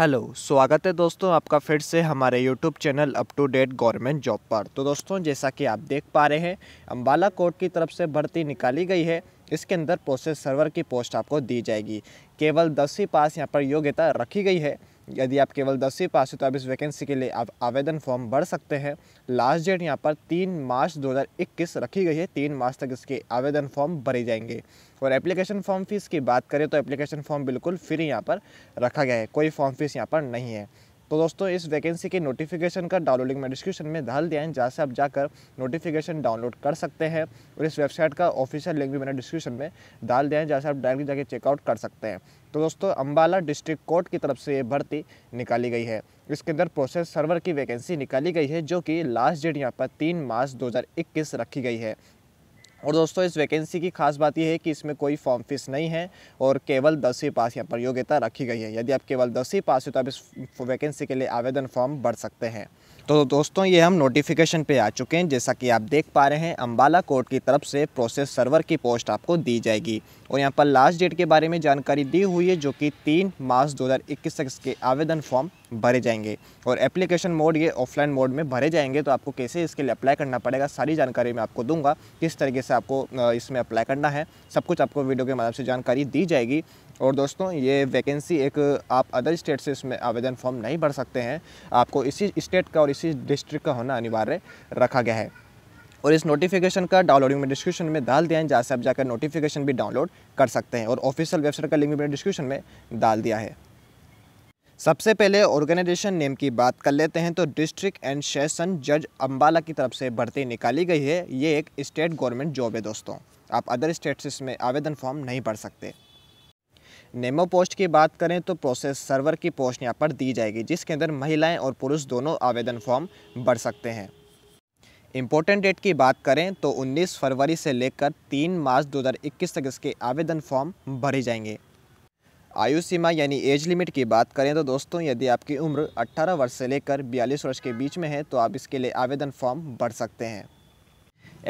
hello स्वागत है दोस्तों आपका फिर से हमारे YouTube channel up to date government job पर तो दोस्तों जैसा कि आप देख पा रहे हैं अम्बाला कोर्ट की तरफ से भर्ती निकाली गई है इसके अंदर प्रोसेस सर्वर की पोस्ट आपको दी जाएगी केवल दस ही पास यहाँ पर योग्यता रखी गई है यदि आप केवल दसवीं पास हो तो आप इस वैकेंसी के लिए आप आवेदन फॉर्म भर सकते हैं लास्ट डेट यहाँ पर तीन मार्च 2021 रखी गई है तीन मार्च तक इसके आवेदन फॉर्म भरे जाएंगे और एप्लीकेशन फॉर्म फ़ीस की बात करें तो एप्लीकेशन फॉर्म बिल्कुल फ्री यहाँ पर रखा गया है कोई फॉर्म फ़ीस यहाँ पर नहीं है तो दोस्तों इस वैकेंसी के नोटिफिकेशन का डाउनलोड लिंक मैं डिस्क्रिप्शन में डाल दिया है जहाँ से आप जाकर नोटिफिकेशन डाउनलोड कर सकते हैं और इस वेबसाइट का ऑफिशियल लिंक भी मैंने डिस्क्रिप्शन में डाल दिया है जहाँ से आप डायरेक्ट जाके चेकआउट कर सकते हैं तो दोस्तों अम्बाला डिस्ट्रिक्ट कोर्ट की तरफ से ये भर्ती निकाली गई है इसके अंदर प्रोसेस सर्वर की वैकेंसी निकाली गई है जो कि लास्ट डेट यहाँ पर तीन मार्च दो रखी गई है और दोस्तों इस वैकेंसी की खास बात यह है कि इसमें कोई फॉर्म फीस नहीं है और केवल दसवीं पास यहाँ पर योग्यता रखी गई है यदि आप केवल दसवीं पास हो तो आप इस वैकेंसी के लिए आवेदन फॉर्म भर सकते हैं तो दोस्तों ये हम नोटिफिकेशन पे आ चुके हैं जैसा कि आप देख पा रहे हैं अम्बाला कोर्ट की तरफ से प्रोसेस सर्वर की पोस्ट आपको दी जाएगी और यहाँ पर लास्ट डेट के बारे में जानकारी दी हुई है जो कि तीन मार्च दो तक इसके आवेदन फॉर्म भरे जाएंगे और एप्लीकेशन मोड ये ऑफलाइन मोड में भरे जाएंगे तो आपको कैसे इसके लिए अप्लाई करना पड़ेगा सारी जानकारी मैं आपको दूंगा किस तरीके से आपको इसमें अप्लाई करना है सब कुछ आपको वीडियो के माध्यम से जानकारी दी जाएगी और दोस्तों ये वैकेंसी एक आप अदर स्टेट से इसमें आवेदन फॉर्म नहीं भर सकते हैं आपको इसी स्टेट का और इसी डिस्ट्रिक्ट का होना अनिवार्य रखा गया है और इस नोटिफिकेशन का डाउनलोडिंग में डिस्क्रिप्शन में डाल दिया है जहाँ से आप जाकर नोटिफिकेशन भी डाउनलोड कर सकते हैं और ऑफिशियल वेबसाइट का लिंक भी मैंने डिस्क्रिप्शन में डाल दिया है सबसे पहले ऑर्गेनाइजेशन नेम की बात कर लेते हैं तो डिस्ट्रिक्ट एंड सेशन जज अम्बाला की तरफ से भर्ती निकाली गई है ये एक स्टेट गवर्नमेंट जॉब है दोस्तों आप अदर स्टेट में इसमें आवेदन फॉर्म नहीं भर सकते नेमो पोस्ट की बात करें तो प्रोसेस सर्वर की पोस्ट यहाँ पर दी जाएगी जिसके अंदर महिलाएं और पुरुष दोनों आवेदन फॉर्म भर सकते हैं इम्पोर्टेंट डेट की बात करें तो 19 फरवरी से लेकर 3 मार्च 2021 तक इसके आवेदन फॉर्म भरे जाएंगे आयु सीमा यानी एज लिमिट की बात करें तो दोस्तों यदि आपकी उम्र 18 वर्ष से लेकर 42 वर्ष के बीच में है तो आप इसके लिए आवेदन फॉर्म भर सकते हैं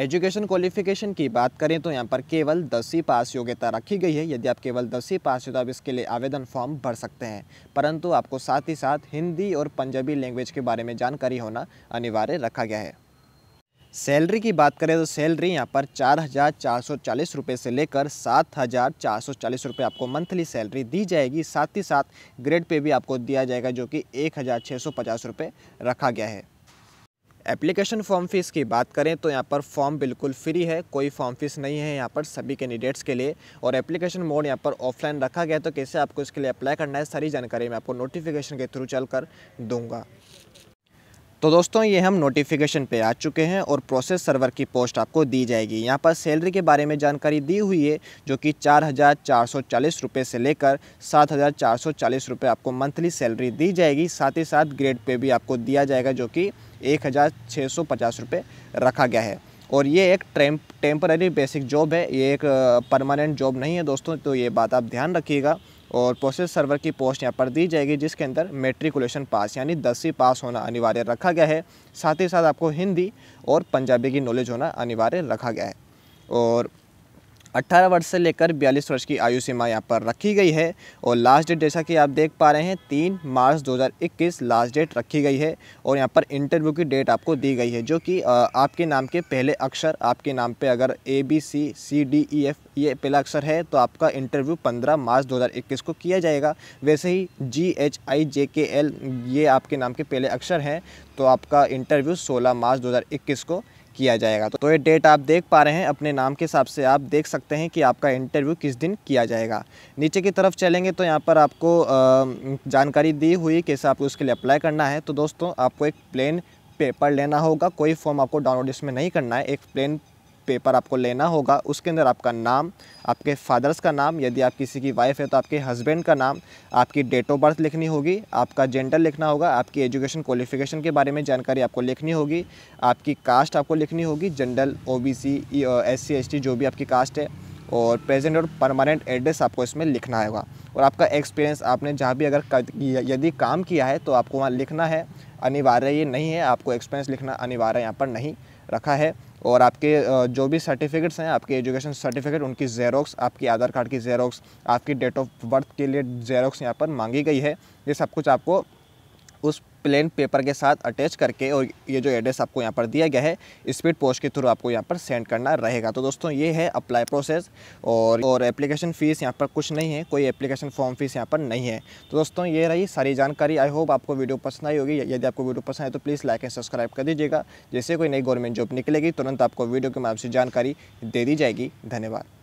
एजुकेशन क्वालिफिकेशन की बात करें तो यहाँ पर केवल दसवीं पास योग्यता रखी गई है यदि आप केवल दसवीं पास हो तो आप इसके लिए आवेदन फॉर्म भर सकते हैं परंतु आपको साथ ही साथ हिंदी और पंजाबी लैंग्वेज के बारे में जानकारी होना अनिवार्य रखा गया है सैलरी की बात करें तो सैलरी यहाँ पर चार हज़ार चार सौ चालीस रुपये से लेकर सात हज़ार चार सौ चालीस रुपये आपको मंथली सैलरी दी जाएगी साथ ही साथ ग्रेड पे भी आपको दिया जाएगा जो कि एक हज़ार छः सौ पचास रुपये रखा गया है एप्लीकेशन फॉर्म फ़ीस की बात करें तो यहाँ पर फॉर्म बिल्कुल फ्री है कोई फॉर्म फ़ीस नहीं है यहाँ पर सभी कैंडिडेट्स के लिए और एप्लीकेशन मोड यहाँ पर ऑफलाइन रखा गया है तो कैसे आपको इसके लिए अप्लाई करना है सारी जानकारी मैं आपको नोटिफिकेशन के थ्रू चल कर दूँगा तो दोस्तों ये हम नोटिफिकेशन पे आ चुके हैं और प्रोसेस सर्वर की पोस्ट आपको दी जाएगी यहाँ पर सैलरी के बारे में जानकारी दी हुई है जो कि चार हज़ार चार सौ चालीस रुपये से लेकर सात हज़ार चार सौ चालीस रुपये आपको मंथली सैलरी दी जाएगी साथ ही साथ ग्रेड पे भी आपको दिया जाएगा जो कि एक हज़ार छः सौ पचास रुपये रखा गया है और ये एक टेम्प टेम्पररी बेसिक जॉब है ये एक परमानेंट जॉब नहीं है दोस्तों तो ये बात आप ध्यान रखिएगा और प्रोसेस सर्वर की पोस्ट यहाँ पर दी जाएगी जिसके अंदर मेट्रिकुलेशन पास यानी दसवीं पास होना अनिवार्य रखा गया है साथ ही साथ आपको हिंदी और पंजाबी की नॉलेज होना अनिवार्य रखा गया है और 18 वर्ष से लेकर 42 वर्ष की आयु सीमा यहाँ पर रखी गई है और लास्ट डेट जैसा कि आप देख पा रहे हैं 3 मार्च 2021 लास्ट डेट रखी गई है और यहाँ पर इंटरव्यू की डेट आपको दी गई है जो कि आपके नाम के पहले अक्षर आपके नाम पे अगर A B C C D E F ये पहला अक्षर है तो आपका इंटरव्यू 15 मार्च 2021 को किया जाएगा वैसे ही जी एच आई जे के एल ये आपके नाम के पहले अक्षर हैं तो आपका इंटरव्यू सोलह मार्च दो को किया जाएगा तो ये डेट आप देख पा रहे हैं अपने नाम के हिसाब से आप देख सकते हैं कि आपका इंटरव्यू किस दिन किया जाएगा नीचे की तरफ चलेंगे तो यहाँ पर आपको जानकारी दी हुई कैसे आपको उसके लिए अप्लाई करना है तो दोस्तों आपको एक प्लेन पेपर लेना होगा कोई फॉर्म आपको डाउनलोड इसमें नहीं करना है एक प्लेन पेपर आपको लेना होगा उसके अंदर आपका नाम आपके फादर्स का नाम यदि आप किसी की वाइफ है तो आपके हस्बैंड का नाम आपकी डेट ऑफ बर्थ लिखनी होगी आपका जेंडर लिखना होगा आपकी एजुकेशन क्वालिफिकेशन के बारे में जानकारी आपको लिखनी होगी आपकी कास्ट आपको लिखनी होगी general O B C S C S T जो भी आपकी कास्ट है और प्रेजेंट और परमानेंट एड्रेस आपको इसमें लिखना होगा और आपका एक्सपीरियंस आपने जहाँ भी अगर यदि काम किया है तो आपको वहाँ लिखना है अनिवार्य ये नहीं है आपको एक्सपीरियंस लिखना अनिवार्य यहाँ पर नहीं रखा है और आपके जो भी सर्टिफिकेट्स हैं आपके एजुकेशन सर्टिफिकेट उनकी जेरोक्स आपकी आधार कार्ड की जेरोक्स आपकी डेट ऑफ बर्थ के लिए जेरोक्स यहाँ पर मांगी गई है ये सब कुछ आपको उस प्लेन पेपर के साथ अटैच करके और ये जो एड्रेस आपको यहाँ पर दिया गया है स्पीड पोस्ट के थ्रू आपको यहाँ पर सेंड करना रहेगा तो दोस्तों ये है अप्लाई प्रोसेस और और एप्लीकेशन फ़ीस यहाँ पर कुछ नहीं है कोई एप्लीकेशन फॉर्म फीस यहाँ पर नहीं है तो दोस्तों ये रही सारी जानकारी आई होप आपको वीडियो पसंद आई होगी यदि आपको वीडियो पसंद आए तो प्लीज़ लाइक एंड सब्सक्राइब कर दीजिएगा जैसे कोई नई गवर्नमेंट जॉब निकलेगी तुरंत आपको वीडियो के माध्यम से जानकारी दे दी जाएगी धन्यवाद